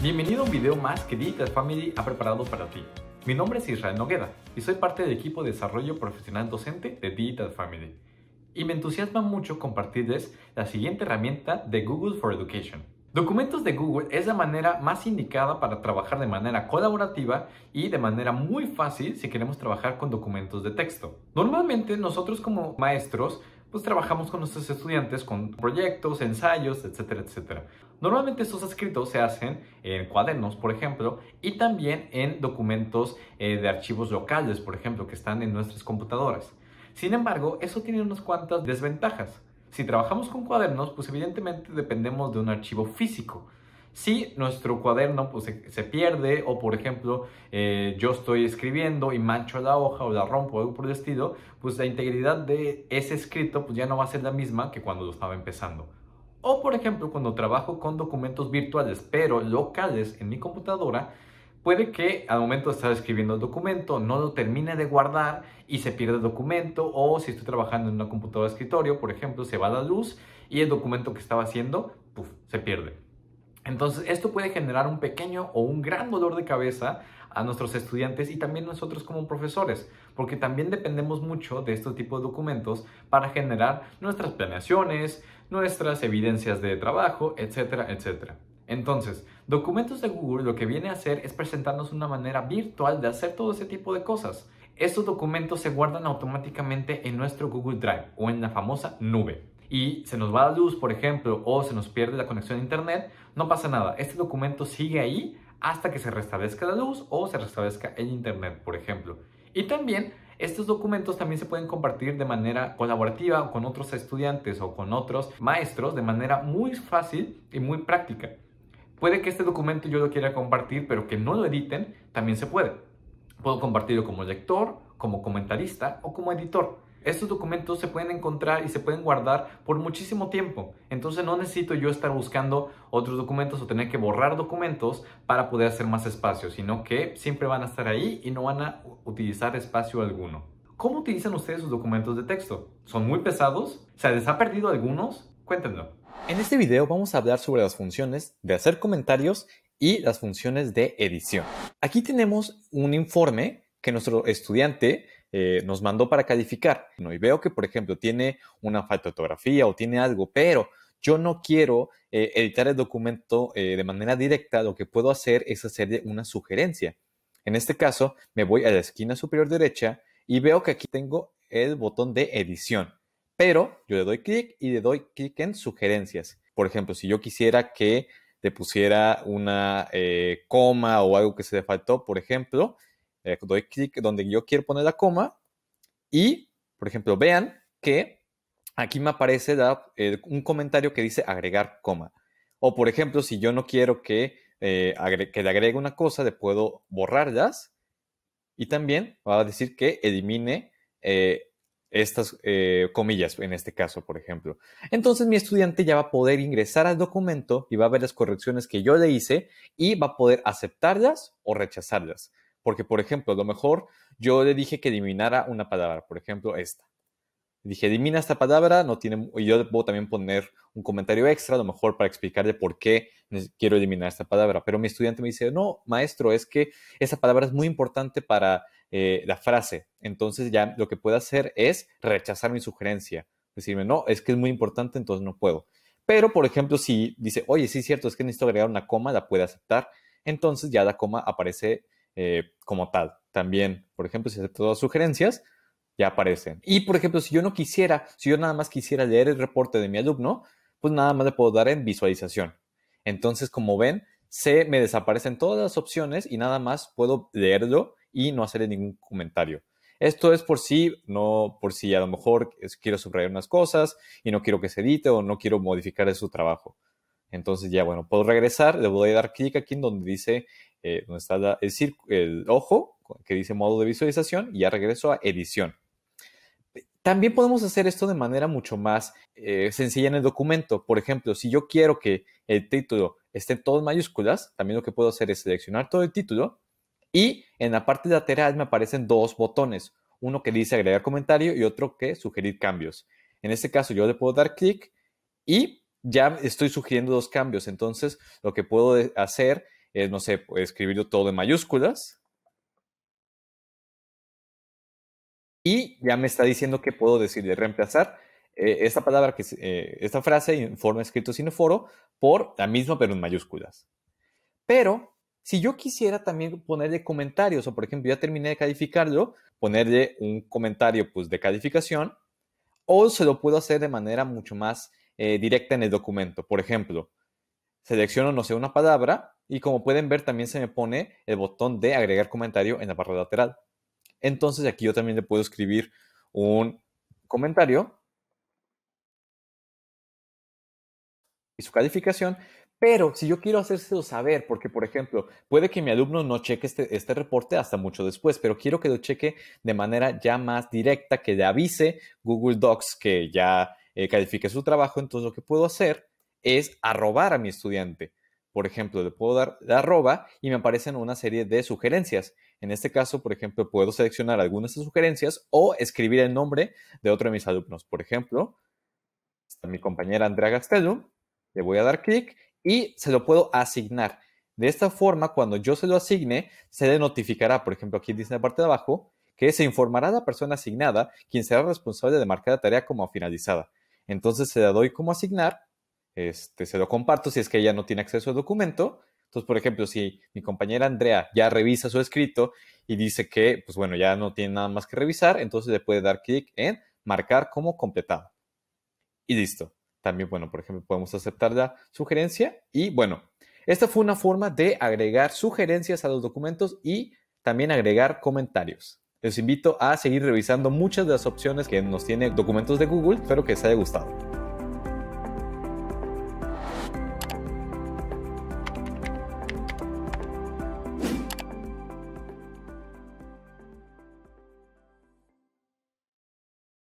Bienvenido a un video más que Digital Family ha preparado para ti. Mi nombre es Israel Nogueda y soy parte del equipo de desarrollo profesional docente de Digital Family. Y me entusiasma mucho compartirles la siguiente herramienta de Google for Education. Documentos de Google es la manera más indicada para trabajar de manera colaborativa y de manera muy fácil si queremos trabajar con documentos de texto. Normalmente nosotros como maestros pues trabajamos con nuestros estudiantes con proyectos, ensayos, etcétera, etcétera. Normalmente estos escritos se hacen en cuadernos, por ejemplo, y también en documentos eh, de archivos locales, por ejemplo, que están en nuestras computadoras. Sin embargo, eso tiene unas cuantas desventajas. Si trabajamos con cuadernos, pues evidentemente dependemos de un archivo físico si nuestro cuaderno pues, se, pierde o por ejemplo eh, yo estoy escribiendo y mancho la hoja o la rompo o algo por el estilo, pues la integridad de ese escrito pues, ya no va a ser la misma que cuando lo estaba empezando. O por ejemplo cuando trabajo con documentos virtuales pero locales en mi computadora, puede que al momento de estar escribiendo el documento no lo termine de guardar y se pierde el documento o si estoy trabajando en una computadora de escritorio, por ejemplo, se va la luz y el documento que estaba haciendo puff, se pierde. Entonces, esto puede generar un pequeño o un gran dolor de cabeza a nuestros estudiantes y también nosotros como profesores, porque también dependemos mucho de este tipo de documentos para generar nuestras planeaciones, nuestras evidencias de trabajo, etcétera, etcétera. Entonces, documentos de Google lo que viene a hacer es presentarnos una manera virtual de hacer todo ese tipo de cosas. Estos documentos se guardan automáticamente en nuestro Google Drive o en la famosa nube y se nos va la luz, por ejemplo, o se nos pierde la conexión a internet, no pasa nada. Este documento sigue ahí hasta que se restablezca la luz o se restablezca el internet, por ejemplo. Y también estos documentos también se pueden compartir de manera colaborativa con otros estudiantes o con otros maestros de manera muy fácil y muy práctica. Puede que este documento yo lo quiera compartir, pero que no lo editen, también se puede. Puedo compartirlo como lector, como comentarista o como editor. Estos documentos se pueden encontrar y se pueden guardar por muchísimo tiempo. Entonces no necesito yo estar buscando otros documentos o tener que borrar documentos para poder hacer más espacio, sino que siempre van a estar ahí y no van a utilizar espacio alguno. ¿Cómo utilizan ustedes sus documentos de texto? ¿Son muy pesados? ¿Se les ha perdido algunos? Cuéntenlo. En este video vamos a hablar sobre las funciones de hacer comentarios y las funciones de edición. Aquí tenemos un informe que nuestro estudiante eh, nos mandó para calificar. Y veo que, por ejemplo, tiene una falta de ortografía o tiene algo, pero yo no quiero eh, editar el documento eh, de manera directa, lo que puedo hacer es hacerle una sugerencia. En este caso, me voy a la esquina superior derecha y veo que aquí tengo el botón de edición, pero yo le doy clic y le doy clic en sugerencias. Por ejemplo, si yo quisiera que te pusiera una coma o algo que se le faltó, por ejemplo, eh, doy clic donde yo quiero poner la coma y, por ejemplo, vean que aquí me aparece eh, un comentario que dice agregar coma. O, por ejemplo, si yo no quiero eh, que, le agregue una cosa, le puedo borrarlas y también va a decir que elimine estas comillas, en este caso, por ejemplo. Entonces mi estudiante ya va a poder ingresar al documento y va a ver las correcciones que yo le hice y va a poder aceptarlas o rechazarlas. Porque, por ejemplo, a lo mejor yo le dije que eliminara una palabra, por ejemplo, esta. Dije, elimina esta palabra, no tiene, y yo puedo también poner un comentario extra, a lo mejor para explicarle por qué quiero eliminar esta palabra. Pero mi estudiante me dice, no, maestro, es que esa palabra es muy importante para eh, la frase. Entonces ya lo que puedo hacer es rechazar mi sugerencia. Decirme, no, es que es muy importante, entonces no puedo. Pero, por ejemplo, si dice, oye, sí es cierto, es que necesito agregar una coma, la puede aceptar. Entonces ya la coma aparece eh, como tal. También, por ejemplo, si acepto todas sugerencias, ya aparecen. Y, por ejemplo, si yo no quisiera, si yo nada más quisiera leer el reporte de mi alumno, pues nada más le puedo dar en visualización. Entonces, como ven, se me desaparecen todas las opciones y nada más puedo leerlo y no hacerle ningún comentario. Esto es por si no, por si a lo mejor quiero subrayar unas cosas y no quiero que se edite o no quiero modificar su trabajo. Entonces ya, bueno, puedo regresar, le voy a dar clic aquí en donde dice eh, donde está el, ojo, que dice modo de visualización, y ya regreso a edición. También podemos hacer esto de manera mucho más eh, sencilla en el documento. Por ejemplo, si yo quiero que el título esté todo en mayúsculas, también lo que puedo hacer es seleccionar todo el título y en la parte lateral me aparecen dos botones, uno que dice agregar comentario y otro que sugerir cambios. En este caso yo le puedo dar clic y ya estoy sugiriendo dos cambios. Entonces, lo que puedo hacer es, eh, no sé, pues, escribirlo todo en mayúsculas. Y ya me está diciendo que puedo decirle reemplazar eh, esta palabra, que, eh, esta frase en forma escrito sin foro por la misma pero en mayúsculas. Pero si yo quisiera también ponerle comentarios, o por ejemplo, ya terminé de calificarlo, ponerle un comentario pues, de calificación, o se lo puedo hacer de manera mucho más eh, directa en el documento. Por ejemplo, selecciono, no sé, una palabra y como pueden ver también se me pone el botón de agregar comentario en la barra lateral. Entonces aquí yo también le puedo escribir un comentario y su calificación, pero si yo quiero hacérselo saber, porque por ejemplo, puede que mi alumno no cheque este, este reporte hasta mucho después, pero quiero que lo cheque de manera ya más directa, que le avise Google Docs que ya eh, califique su trabajo, entonces lo que puedo hacer es arrobar a mi estudiante. Por ejemplo, le puedo dar arroba y me aparecen una serie de sugerencias. En este caso, por ejemplo, puedo seleccionar algunas de sugerencias o escribir el nombre de otro de mis alumnos. Por ejemplo, está mi compañera Andrea Gastelum, le voy a dar clic y se lo puedo asignar. De esta forma, cuando yo se lo asigne, se le notificará, por ejemplo, aquí dice en la parte de abajo, que se informará a la persona asignada, quien será responsable de marcar la tarea como finalizada. Entonces se la doy como asignar este, se lo comparto si es que ella no tiene acceso al documento. Entonces, por ejemplo, si mi compañera Andrea ya revisa su escrito y dice que, pues bueno, ya no tiene nada más que revisar, entonces le puede dar clic en marcar como completado. Y listo. También, bueno, por ejemplo, podemos aceptar la sugerencia. Y bueno, esta fue una forma de agregar sugerencias a los documentos y también agregar comentarios. Les invito a seguir revisando muchas de las opciones que nos tiene documentos de Google. Espero que les haya gustado.